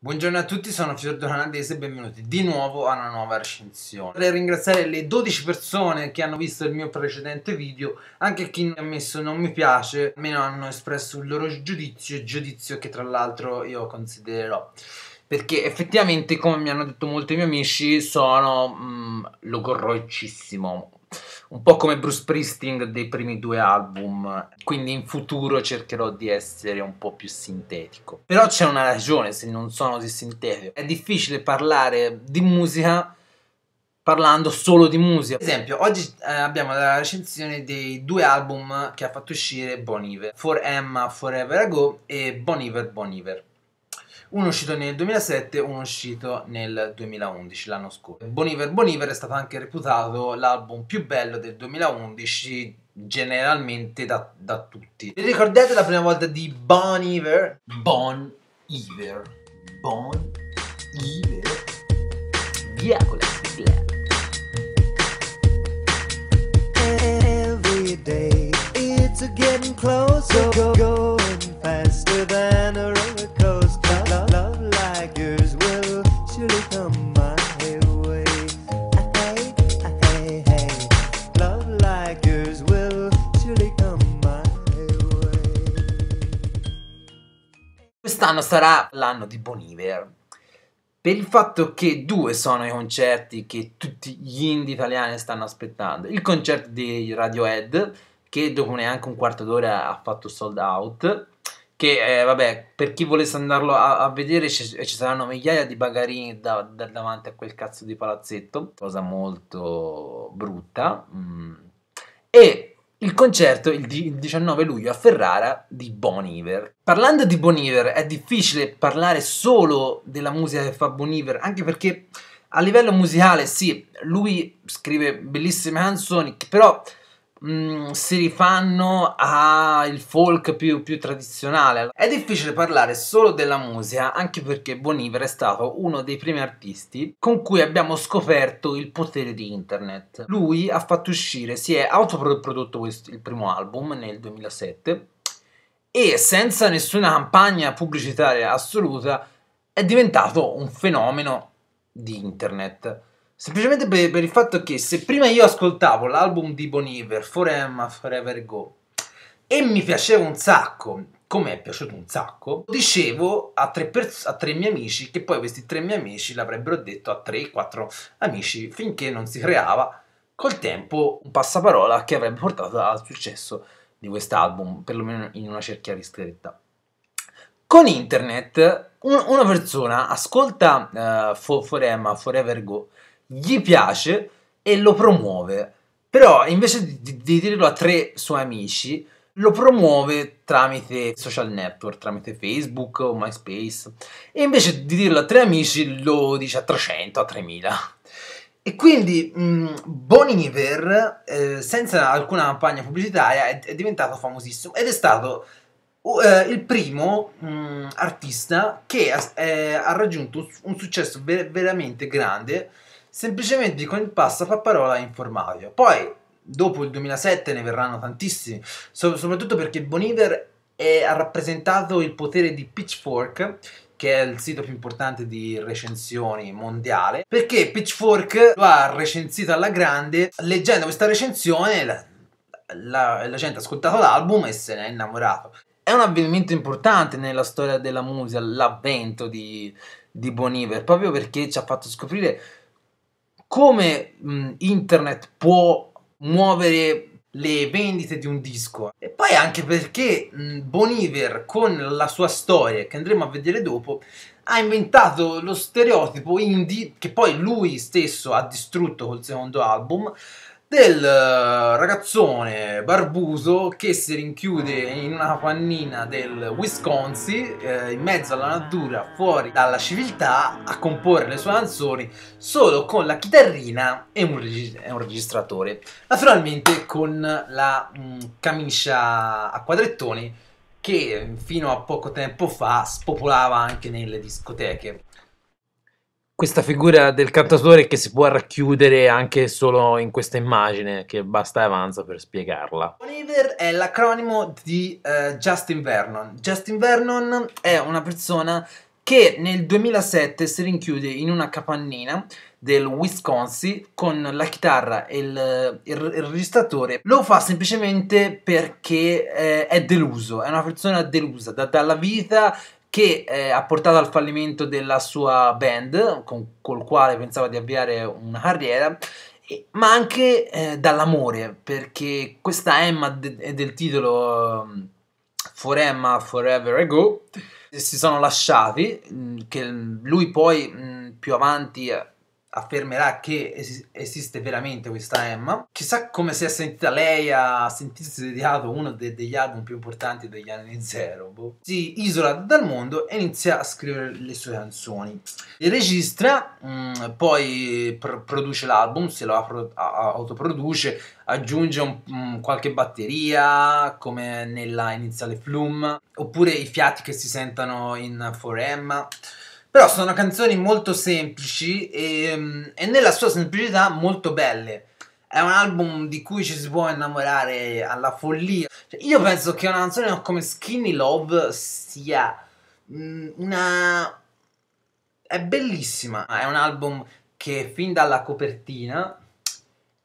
Buongiorno a tutti, sono Fiordo Canadese e benvenuti di nuovo a una nuova recensione. Vorrei ringraziare le 12 persone che hanno visto il mio precedente video, anche chi mi ha messo non mi piace, almeno hanno espresso il loro giudizio, giudizio che tra l'altro io considererò. Perché effettivamente, come mi hanno detto molti miei amici, sono mm, logorroicissimo un po' come Bruce Priesting dei primi due album, quindi in futuro cercherò di essere un po' più sintetico. Però c'è una ragione se non sono così sintetico. È difficile parlare di musica parlando solo di musica. Ad esempio, oggi eh, abbiamo la recensione dei due album che ha fatto uscire Bon For Emma Forever Ago e Bon Iver uno uscito nel 2007 uno uscito nel 2011, l'anno scorso. Boniver Boniver è stato anche reputato l'album più bello del 2011 generalmente da, da tutti. Vi ricordate la prima volta di Boniver Iver? Bon Iver. Bon Iver. Via con la sigla. day it's getting closer, going faster than a quest'anno sarà l'anno di Boniver. Per il fatto che due sono i concerti che tutti gli indie italiani stanno aspettando. Il concerto di Radiohead, che dopo neanche un quarto d'ora ha fatto sold out, che eh, vabbè, per chi volesse andarlo a, a vedere ci, ci, saranno migliaia di bagarini da, da davanti a quel cazzo di palazzetto, cosa molto brutta. Mm. E il concerto il, 19 luglio a Ferrara di Bon Iver. Parlando di Bon Iver è difficile parlare solo della musica che fa Bon Iver, anche perché a livello musicale sì, lui scrive bellissime canzoni, però Mm, si rifanno al folk più, più, tradizionale. È difficile parlare solo della musica, anche perché Bon è stato uno dei primi artisti con cui abbiamo scoperto il potere di internet. Lui ha fatto uscire, si è autoprodotto questo, il primo album nel 2007 e senza nessuna campagna pubblicitaria assoluta è diventato un fenomeno di internet Semplicemente per, per, il fatto che se prima io ascoltavo l'album di Bon Iver, Forever, Forever Go, e mi piaceva un sacco, come è piaciuto un sacco, dicevo a tre, pers- a tre miei amici che poi questi tre miei amici l'avrebbero detto a tre, quattro amici, finché non si creava col tempo un passaparola che avrebbe portato al successo di quest'album, perlomeno in una cerchia ristretta. Con internet un- una persona ascolta uh, eh, For- Forever, Forever Go gli piace e lo promuove. Però invece di, di, dirlo a tre suoi amici, lo promuove tramite social network, tramite Facebook o MySpace. E invece di dirlo a tre amici, lo dice a 300, a 3000. E quindi mh, mm, Bon Iver, eh, senza alcuna campagna pubblicitaria, è, è, diventato famosissimo ed è stato uh, eh, il primo mh, mm, artista che ha, eh, ha raggiunto un, successo ver- veramente grande semplicemente con il passapapparola informatico. Poi, dopo il 2007 ne verranno tantissimi, so- soprattutto perché Boniver è, ha rappresentato il potere di Pitchfork, che è il sito più importante di recensioni mondiale, perché Pitchfork lo ha recensito alla grande, leggendo questa recensione la, la, la gente ha ascoltato l'album e se ne è innamorato. È un avvenimento importante nella storia della musica, l'avvento di, di Boniver, proprio perché ci ha fatto scoprire come mh, internet può muovere le vendite di un disco e poi anche perché mh, Boniver con la sua storia che andremo a vedere dopo ha inventato lo stereotipo indie che poi lui stesso ha distrutto col secondo album del eh, ragazzone barbuso che si rinchiude in una pannina del Wisconsin eh, in mezzo alla natura fuori dalla civiltà a comporre le sue canzoni solo con la chitarrina e un, reg un registratore naturalmente con la mh, mm, camicia a quadrettoni che fino a poco tempo fa spopolava anche nelle discoteche questa figura del cantatore che si può racchiudere anche solo in questa immagine, che basta e avanza per spiegarla. Oliver è l'acronimo di uh, Justin Vernon. Justin Vernon è una persona che nel 2007 si rinchiude in una capannina del Wisconsin con la chitarra e il, il, il registratore. Lo fa semplicemente perché eh, è deluso, è una persona delusa da, dalla vita, che eh, ha portato al fallimento della sua band, con, col quale pensava di avviare una carriera, e, ma anche eh, dall'amore, perché questa Emma de del titolo um, For Emma Forever Ago si sono lasciati, mh, mm, che lui poi mh, mm, più avanti eh, affermerà che es- esiste veramente questa Emma. Chissà come si è sentita lei a sentirsi dedicato uno de- degli album più importanti degli anni zero. Boh. Si isola dal mondo e inizia a scrivere le sue canzoni. Le registra, mh, mm, poi pr- produce l'album, se lo apro- a- autoproduce, aggiunge un, mh, mm, qualche batteria come nella iniziale Flume, oppure i fiati che si sentono in For Emma. Però sono canzoni molto semplici e, ehm, e nella sua semplicità molto belle. È un album di cui ci si può innamorare alla follia. Cioè, io penso che una canzone come Skinny Love sia mm, una... è bellissima. È un album che fin dalla copertina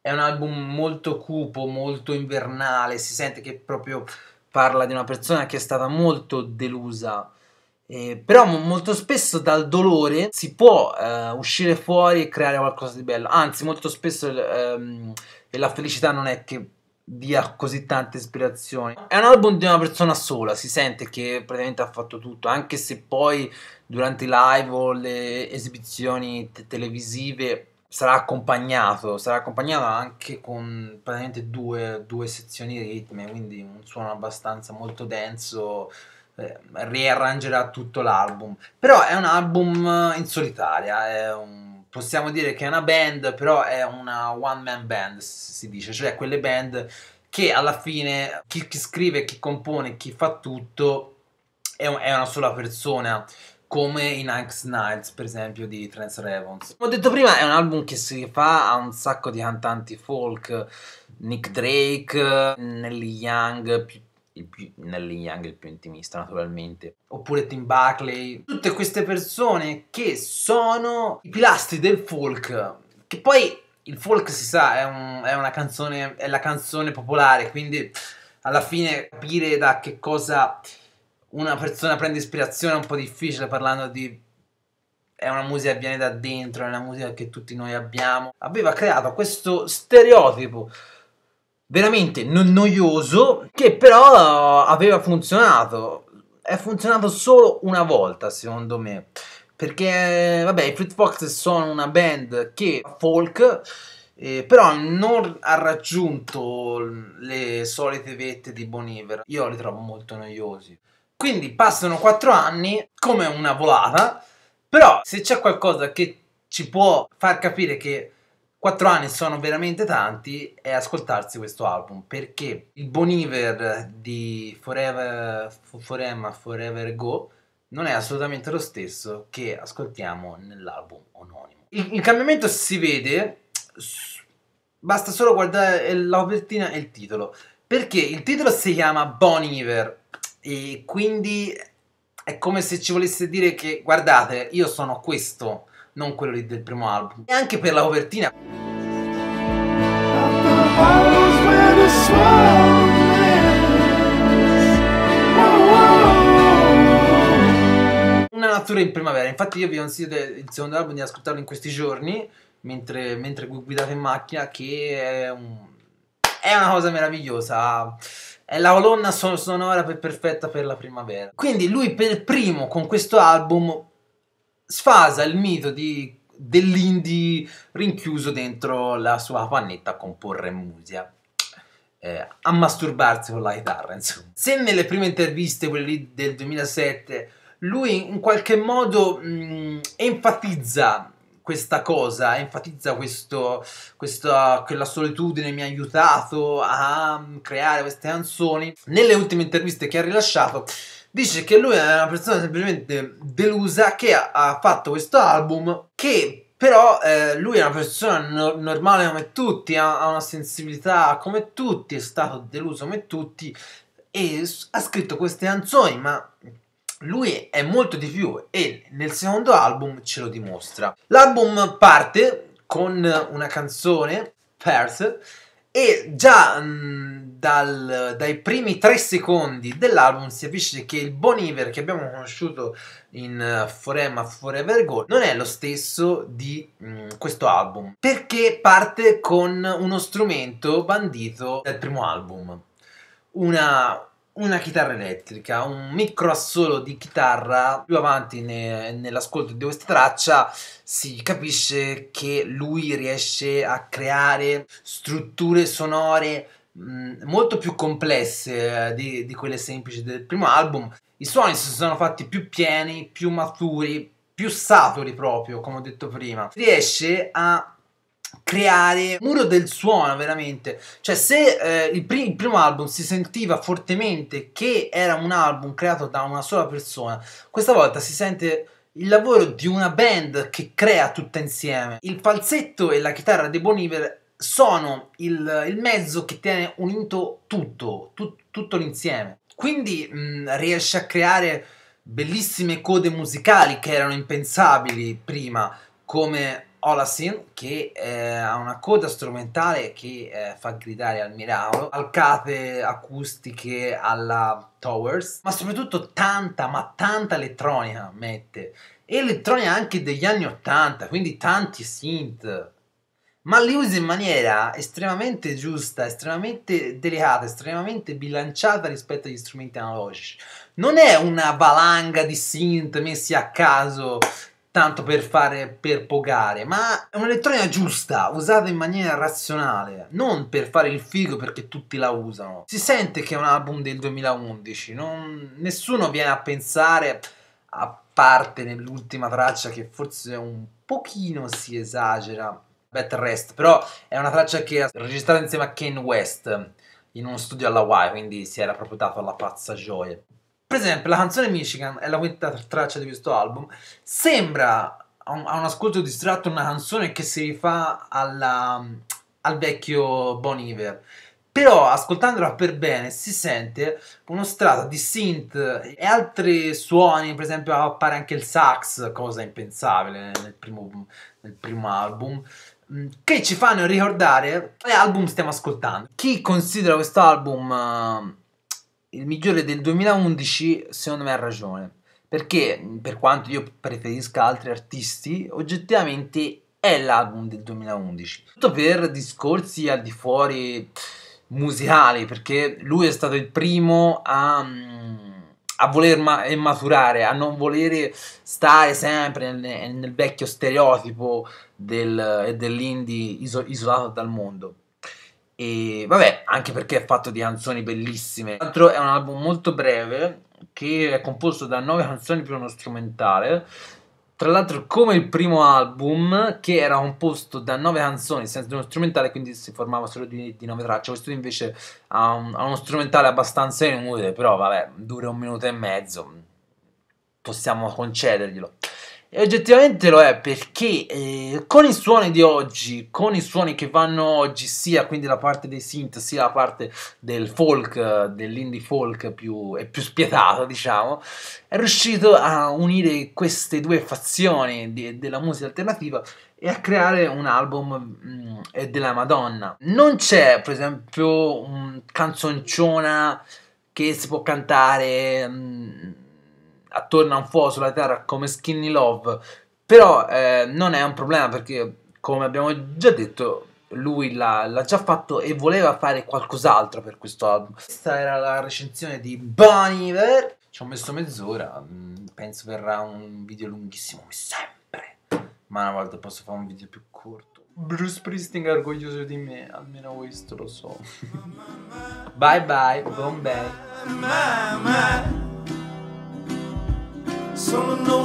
è un album molto cupo, molto invernale, si sente che proprio parla di una persona che è stata molto delusa eh, però molto spesso dal dolore si può eh, uscire fuori e creare qualcosa di bello. Anzi, molto spesso ehm, la felicità non è che dia così tante ispirazioni. È un album di una persona sola, si sente che praticamente ha fatto tutto, anche se poi durante i live o le esibizioni te televisive sarà accompagnato, sarà accompagnato anche con praticamente due, due sezioni ritme, quindi un suono abbastanza molto denso eh, riarrangerà tutto l'album. Però è un album eh, in solitaria, un, possiamo dire che è una band, però è una one man band, si dice, cioè quelle band che alla fine chi, chi scrive, chi compone, chi fa tutto è, un, è una sola persona come in Anx Nights, per esempio, di Trans Ravens. Come ho detto prima, è un album che si fa a un sacco di cantanti folk, Nick Drake, Nelly Young, il più, Nell Young il più intimista naturalmente, oppure Tim Buckley, tutte queste persone che sono i pilastri del folk, che poi il folk si sa è, un, è una canzone, è la canzone popolare, quindi alla fine capire da che cosa una persona prende ispirazione è un po' difficile parlando di è una musica che viene da dentro, è una musica che tutti noi abbiamo. Aveva creato questo stereotipo veramente non noioso che però aveva funzionato. È funzionato solo una volta, secondo me. Perché, vabbè, i Fleet Fox sono una band che folk, eh, però non ha raggiunto le solite vette di Boniver. Io li trovo molto noiosi. Quindi passano 4 anni come una volata, però se c'è qualcosa che ci può far capire che Quattro anni sono veramente tanti e ascoltarsi questo album perché il Boniver di Forever, Forever, Forever Go non è assolutamente lo stesso che ascoltiamo nell'album omonimo. Il, il, cambiamento si vede, basta solo guardare eh, l'opertina e il titolo, perché il titolo si chiama Boniver e quindi è come se ci volesse dire che guardate, io sono questo non quello del primo album. E anche per la copertina. Una natura in primavera, infatti io vi consiglio il secondo album di ascoltarlo in questi giorni, mentre, mentre guidate in macchina, che è, un, è una cosa meravigliosa è la colonna sonora perfetta per la primavera. Quindi lui per primo con questo album sfasa il mito di, dell'indie rinchiuso dentro la sua pannetta a comporre musica. Eh, a masturbarsi con la chitarra, insomma. Se nelle prime interviste, quelle lì del 2007, lui in qualche modo mh, mm, enfatizza questa cosa, enfatizza questo, questa, che la solitudine mi ha aiutato a creare queste canzoni. Nelle ultime interviste che ha rilasciato dice che lui è una persona semplicemente delusa che ha, ha fatto questo album che però eh, lui è una persona no normale come tutti, ha, ha una sensibilità come tutti, è stato deluso come tutti e ha scritto queste canzoni, ma lui è molto di più e nel secondo album ce lo dimostra. L'album parte con una canzone, Perth, e già mh, mm, dal, dai primi tre secondi dell'album si capisce che il Bon Iver che abbiamo conosciuto in eh, Forema Forever Go non è lo stesso di mh, mm, questo album perché parte con uno strumento bandito dal primo album una una chitarra elettrica, un micro assolo di chitarra, più avanti ne, nell'ascolto di questa traccia si capisce che lui riesce a creare strutture sonore mh, molto più complesse eh, di, di quelle semplici del primo album. I suoni si sono fatti più pieni, più maturi, più saturi proprio, come ho detto prima. Riesce a creare un muro del suono veramente cioè se eh, il, pr il, primo album si sentiva fortemente che era un album creato da una sola persona questa volta si sente il lavoro di una band che crea tutta insieme il falsetto e la chitarra di Bon Iver sono il, il mezzo che tiene unito tutto tu tutto l'insieme quindi mh, riesce a creare bellissime code musicali che erano impensabili prima come Olasin che eh, ha una coda strumentale che eh, fa gridare al miracolo, alcate acustiche alla Towers, ma soprattutto tanta, ma tanta elettronica mette, elettronica anche degli anni 80, quindi tanti synth, ma li usa in maniera estremamente giusta, estremamente delicata, estremamente bilanciata rispetto agli strumenti analogici. Non è una valanga di synth messi a caso tanto per fare per pogare, ma è un'elettronica giusta, usata in maniera razionale, non per fare il figo perché tutti la usano. Si sente che è un album del 2011, non, nessuno viene a pensare a parte nell'ultima traccia che forse un pochino si esagera Bad Rest, però è una traccia che ha registrato insieme a Kane West in uno studio alla Y, quindi si era proprio dato alla pazza gioia. Per esempio, la canzone Michigan è la quinta traccia di questo album. Sembra a un, ascolto distratto una canzone che si rifà alla, al vecchio Bon Iver. Però ascoltandola per bene si sente uno strato di synth e altri suoni, per esempio appare anche il sax, cosa impensabile nel primo, nel primo album mm, che ci fanno ricordare quale eh, album stiamo ascoltando. Chi considera questo album eh, il migliore del 2011 secondo me ha ragione, perché per quanto io preferisca altri artisti, oggettivamente è l'album del 2011. Tutto per discorsi al di fuori musicali, perché lui è stato il primo a, mm, a voler ma maturare, a non volere stare sempre nel, nel vecchio stereotipo del, dell'indie iso isolato dal mondo e vabbè, anche perché è fatto di canzoni bellissime. l'altro è un album molto breve che è composto da nove canzoni più uno strumentale. Tra l'altro, come il primo album, che era composto da nove canzoni senza uno strumentale, quindi si formava solo di, di nove tracce. Questo invece ha, un, ha uno strumentale abbastanza inutile, però vabbè, dura un minuto e mezzo. Possiamo concederglielo. E oggettivamente lo è perché eh, con i suoni di oggi, con i suoni che vanno oggi, sia quindi la parte dei synth, sia la parte del folk, dell'indie folk più, più spietata, diciamo, è riuscito a unire queste due fazioni de della musica alternativa e a creare un album mh, mm, della Madonna. Non c'è, per esempio, un canzonciona che si può cantare. Mh, mm, attorno a un fuoco sulla Terra come Skinny Love, però eh, non è un problema perché, come abbiamo già detto, lui l'ha, l'ha, già fatto e voleva fare qualcos'altro per questo album. Questa era la recensione di Bon Iver. Ci ho messo mezz'ora, mm, penso verrà un video lunghissimo come sempre, ma una volta posso fare un video più corto. Bruce Springsteen è orgoglioso di me, almeno questo lo so. bye bye, Bombay. sono no